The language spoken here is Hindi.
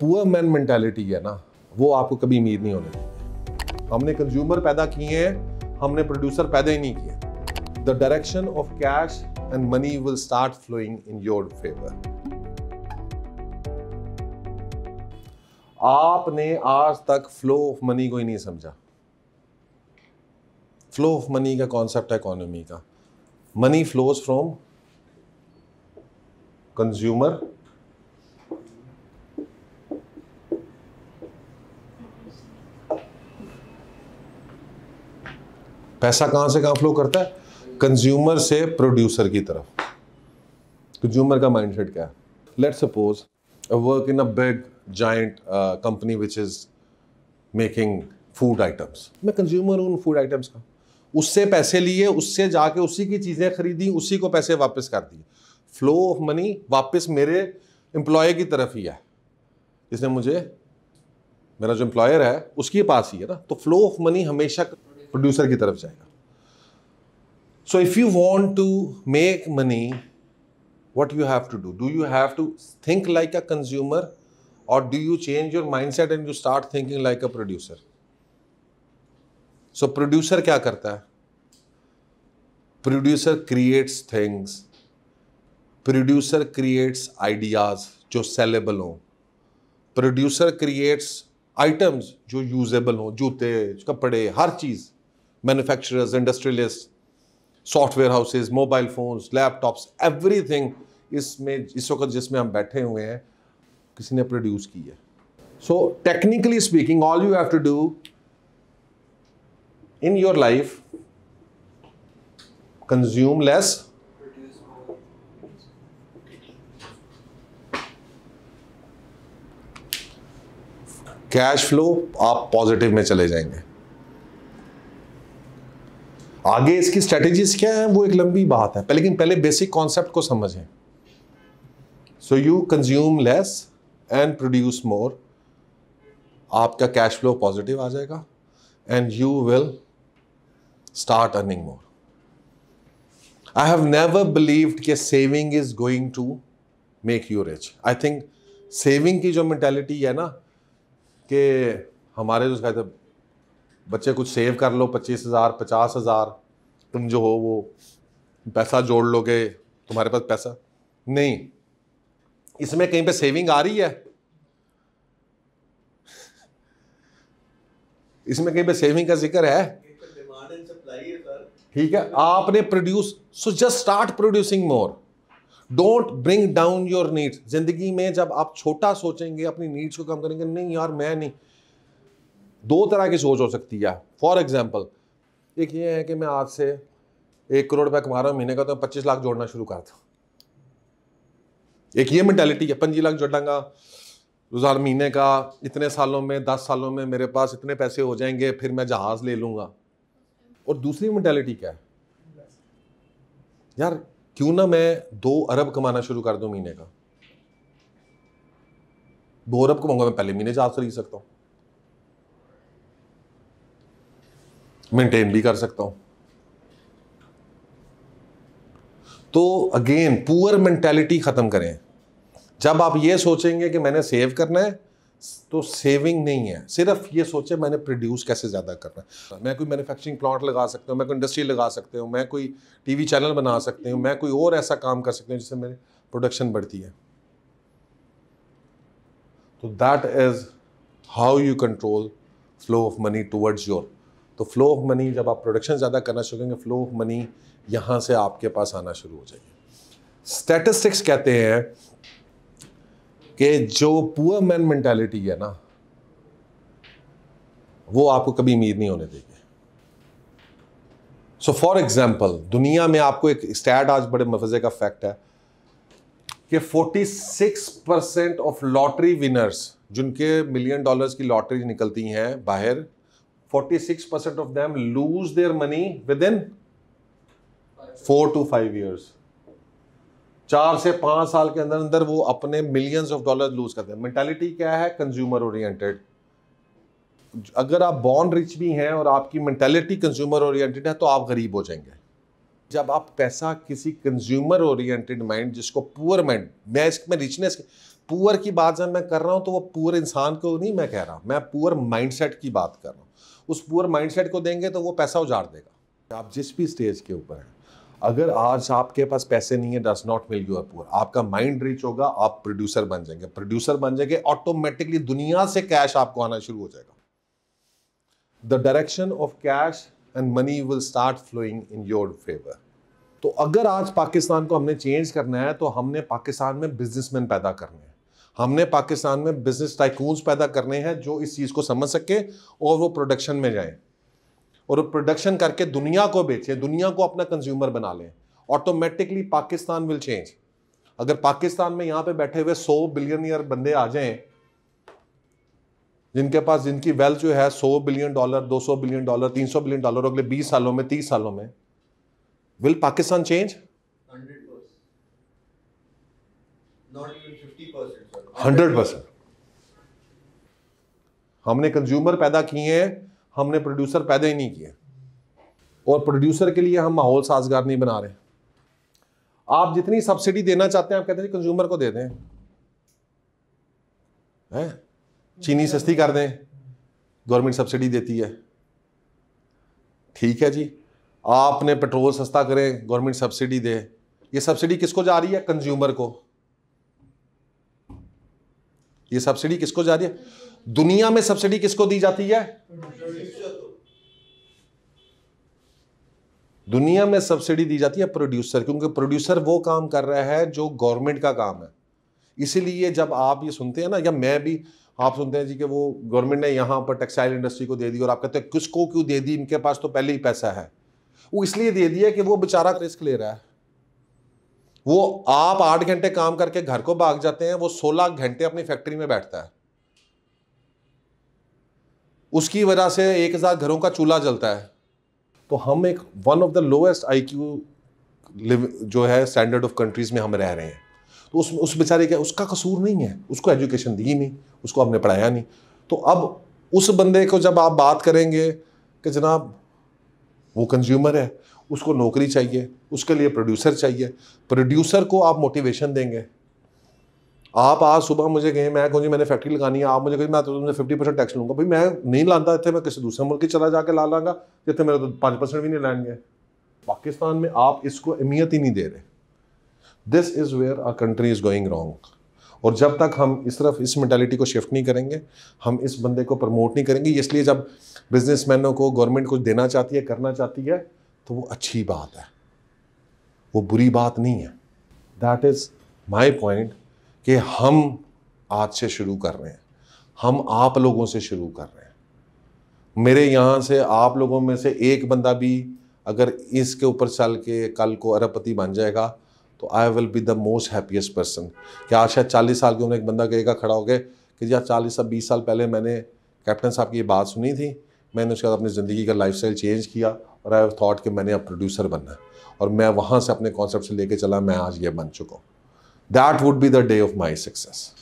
पुअर मैन मेंटेलिटी है ना वो आपको कभी उम्मीद नहीं होने हमने कंज्यूमर पैदा किए हैं हमने प्रोड्यूसर पैदा ही नहीं किए the direction of cash and money will start flowing in your favour आपने आज तक फ्लो ऑफ मनी को ही नहीं समझा फ्लो ऑफ मनी का कॉन्सेप्ट है इकोनॉमी का मनी फ्लोज फ्रॉम कंज्यूमर पैसा कहां से कहां फ्लो करता है कंज्यूमर से प्रोड्यूसर की तरफ कंज्यूमर का माइंडसेट क्या है let suppose work in a big giant company which is making food items मैं कंज्यूमर हूं फूड आइटम्स का उससे पैसे लिए उससे जाके उसी की चीज़ें खरीदी उसी को पैसे वापस कर दिए फ्लो ऑफ मनी वापस मेरे एम्प्लॉय की तरफ ही है जिसने मुझे मेरा जो एम्प्लॉयर है उसके पास ही है ना तो फ्लो ऑफ मनी हमेशा प्रोड्यूसर की तरफ जाएगा so if you want to make money what you have to do do you have to think like a consumer और do you change your mind set and you start thinking like a producer so producer क्या करता है producer creates things producer creates ideas जो सेलेबल हों प्रोड्यूसर क्रिएट्स आइटम्स जो यूजेबल हों जूते कपड़े हर चीज़ manufacturers industrialist software houses mobile phones laptops everything इसमें इस वक्त जिसमें हम बैठे हुए हैं किसी ने प्रोड्यूस की है so technically speaking all you have to do in your life consume less cash flow आप पॉजिटिव में चले जाएंगे आगे इसकी स्ट्रेटेजीज क्या है वो एक लंबी बात है लेकिन पहले बेसिक कॉन्सेप्ट को समझें so you consume less and produce more आपका कैश फ्लो पॉजिटिव आ जाएगा and you will start earning more I have never believed के saving is going to make you rich I think saving की जो मैंटेलिटी है ना कि हमारे जो कहते बच्चे कुछ सेव कर लो पच्चीस हज़ार पचास हज़ार तुम जो हो वो पैसा जोड़ लोगे तुम्हारे पास पैसा नहीं इसमें कहीं पे सेविंग आ रही है इसमें कहीं पे सेविंग का जिक्र है तो ठीक है आपने produce so just start producing more don't bring down your needs जिंदगी में जब आप छोटा सोचेंगे अपनी नीड्स को कम करेंगे नहीं यार मैं नहीं दो तरह की सोच हो सकती है फॉर एग्जाम्पल एक ये है कि मैं आज से एक करोड़ रुपया कमा रहा हूँ महीने का तो पच्चीस लाख जोड़ना शुरू कर था एक ये मैंटेलिटी है पंजी लाख जोड़ांगा रोज़ाना महीने का इतने सालों में दस सालों में मेरे पास इतने पैसे हो जाएंगे फिर मैं जहाज़ ले लूँगा और दूसरी मैंटेलिटी क्या है यार क्यों ना मैं दो अरब कमाना शुरू कर दूं महीने का दो अरब कमाऊंगा मैं पहले महीने से आज खरीद सकता हूं मेंटेन भी कर सकता हूं तो अगेन पुअर मेंटेलिटी खत्म करें जब आप यह सोचेंगे कि मैंने सेव करना है तो सेविंग नहीं है सिर्फ ये सोचे मैंने प्रोड्यूस कैसे ज़्यादा करना है मैं कोई मैन्युफैक्चरिंग प्लांट लगा सकता हूँ मैं कोई इंडस्ट्री लगा सकते हूँ मैं कोई टीवी चैनल बना सकते हूँ मैं कोई और ऐसा काम कर सकता हूँ जिससे मेरी प्रोडक्शन बढ़ती है तो that is how you control flow of money towards your तो फ्लो ऑफ मनी जब आप प्रोडक्शन ज़्यादा करना शुरू करेंगे फ्लो ऑफ मनी यहाँ से आपके पास आना शुरू हो जाएगी स्टेटिस्टिक्स कहते हैं कि जो पुअर मैन मेंटेलिटी है ना वो आपको कभी अमीर नहीं होने देगी सो फॉर एग्जाम्पल दुनिया में आपको एक स्टैट आज बड़े मफजे का फैक्ट है कि 46 परसेंट ऑफ लॉटरी विनर्स जिनके मिलियन डॉलर्स की लॉटरी निकलती हैं बाहर 46 percent of them lose their money within four to five years चार से पाँच साल के अंदर अंदर वो अपने मिलियंस ऑफ डॉलर लूज करते हैं मैंटेलिटी क्या है कंज्यूमर ओरिएंटेड अगर आप बॉन्ड रिच भी हैं और आपकी मैंटेलिटी कंज्यूमर ओरिएंटेड है तो आप गरीब हो जाएंगे जब आप पैसा किसी कंज्यूमर ओरिएंटेड माइंड जिसको पुअर माइंड मैं इसमें रिचनेस पुअर की बात जब मैं कर रहा हूँ तो वो पुअर इंसान को नहीं मैं कह रहा मैं पुअर माइंडसेट की बात कर रहा हूँ उस पुअर माइंडसेट को देंगे तो वो पैसा उजाड़ देगा आप जिस भी स्टेज के ऊपर हैं अगर आज आपके पास पैसे नहीं है does not mean you poor आपका माइंड रीच होगा आप प्रोड्यूसर बन जाएंगे प्रोड्यूसर बन जाएंगे ऑटोमेटिकली दुनिया से कैश आपको आना शुरू हो जाएगा the direction of cash and money will start flowing in your favour तो अगर आज पाकिस्तान को हमने चेंज करना है तो हमने पाकिस्तान में बिजनेसमैन पैदा करने हैं हमने पाकिस्तान में बिजनेस टाइकून्स पैदा करने हैं जो इस चीज़ को समझ सके और वो प्रोडक्शन में जाएं और प्रोडक्शन करके दुनिया को बेचें दुनिया को अपना कंज्यूमर बना लें ऑटोमेटिकली पाकिस्तान विल चेंज अगर पाकिस्तान में यहाँ पे बैठे हुए 100 ईयर बंदे आ जाएं जिनके पास जिनकी वेल्थ जो है 100 billion dollar 200 billion dollar 300 billion dollar अगले 20 सालों में 30 सालों में will Pakistan change hundred percent हमने कंज्यूमर पैदा किए हैं हमने प्रोड्यूसर पैदा ही नहीं किए और प्रोड्यूसर के लिए हम माहौल साजगार नहीं बना रहे आप जितनी सब्सिडी देना चाहते हैं आप कहते हैं कंज्यूमर को दे दें है? चीनी सस्ती कर दें गवर्नमेंट सब्सिडी देती है ठीक है जी आपने पेट्रोल सस्ता करें गवर्नमेंट सब्सिडी दे ये सब्सिडी किसको जा रही है कंज्यूमर को ये सब्सिडी किसको जा रही है दुनिया में सब्सिडी किसको दी जाती है दुनिया में सब्सिडी दी जाती है प्रोड्यूसर क्योंकि प्रोड्यूसर वो काम कर रहा है जो गवर्नमेंट का काम है इसीलिए जब आप ये सुनते हैं ना या मैं भी आप सुनते हैं जी कि वो गवर्नमेंट ने यहाँ पर टेक्सटाइल इंडस्ट्री को दे दी और आप कहते हैं किसको क्यों दे दी इनके पास तो पहले ही पैसा है वो इसलिए दे दिया कि वो बेचारा रिस्क ले रहा है वो आप आठ घंटे काम करके घर को भाग जाते हैं वो सोलह घंटे अपनी फैक्ट्री में बैठता है उसकी वजह से एक हज़ार घरों का चूल्हा जलता है तो हम एक one of the lowest I live जो है स्टैंडर्ड ऑफ कंट्रीज़ में हम रह रहे हैं तो उस उस बेचारे का उसका कसूर नहीं है उसको एजुकेशन दी नहीं उसको हमने पढ़ाया नहीं तो अब उस बंदे को जब आप बात करेंगे कि जनाब वो कंज्यूमर है उसको नौकरी चाहिए उसके लिए प्रोड्यूसर चाहिए प्रोड्यूसर को आप मोटिवेशन देंगे आप आज सुबह मुझे गए मैं कहूँ जी मैंने फैक्ट्री लगानी है आप मुझे कहें मैं तो तुमसे फिफ्टी परसेंट टैक्स लूँगा भाई मैं नहीं लाता इतने मैं किसी दूसरे मुल्क चला जाकर ला लाँगा जितने मेरा तो पाँच परसेंट भी नहीं लाएंगे पाकिस्तान में आप इसको अहमियत ही नहीं दे रहे this is where our country is going wrong और जब तक हम इस तरफ इस मैंटेलिटी को शिफ्ट नहीं करेंगे हम इस बंदे को प्रमोट नहीं करेंगे इसलिए जब मैनों को गवर्नमेंट कुछ देना चाहती है करना चाहती है तो वो अच्छी बात है वो बुरी बात नहीं है दैट इज़ माई पॉइंट कि हम आज से शुरू कर रहे हैं हम आप लोगों से शुरू कर रहे हैं मेरे यहाँ से आप लोगों में से एक बंदा भी अगर इसके ऊपर चल के कल को अरबपति बन जाएगा तो I will be the most happiest person क्या आज शायद चालीस साल की उम्र एक बंदा कहेगा खड़ा हो गया कि यार चालीस या बीस साल पहले मैंने कैप्टन साहब की ये बात सुनी थी मैंने उसके बाद अपनी ज़िंदगी का लाइफ चेंज किया और आई थॉट कि मैंने अब प्रोड्यूसर बनना है और मैं वहाँ से अपने कॉन्सेप्ट से लेके चला मैं आज ये बन चुका हूँ That would be the day of my success.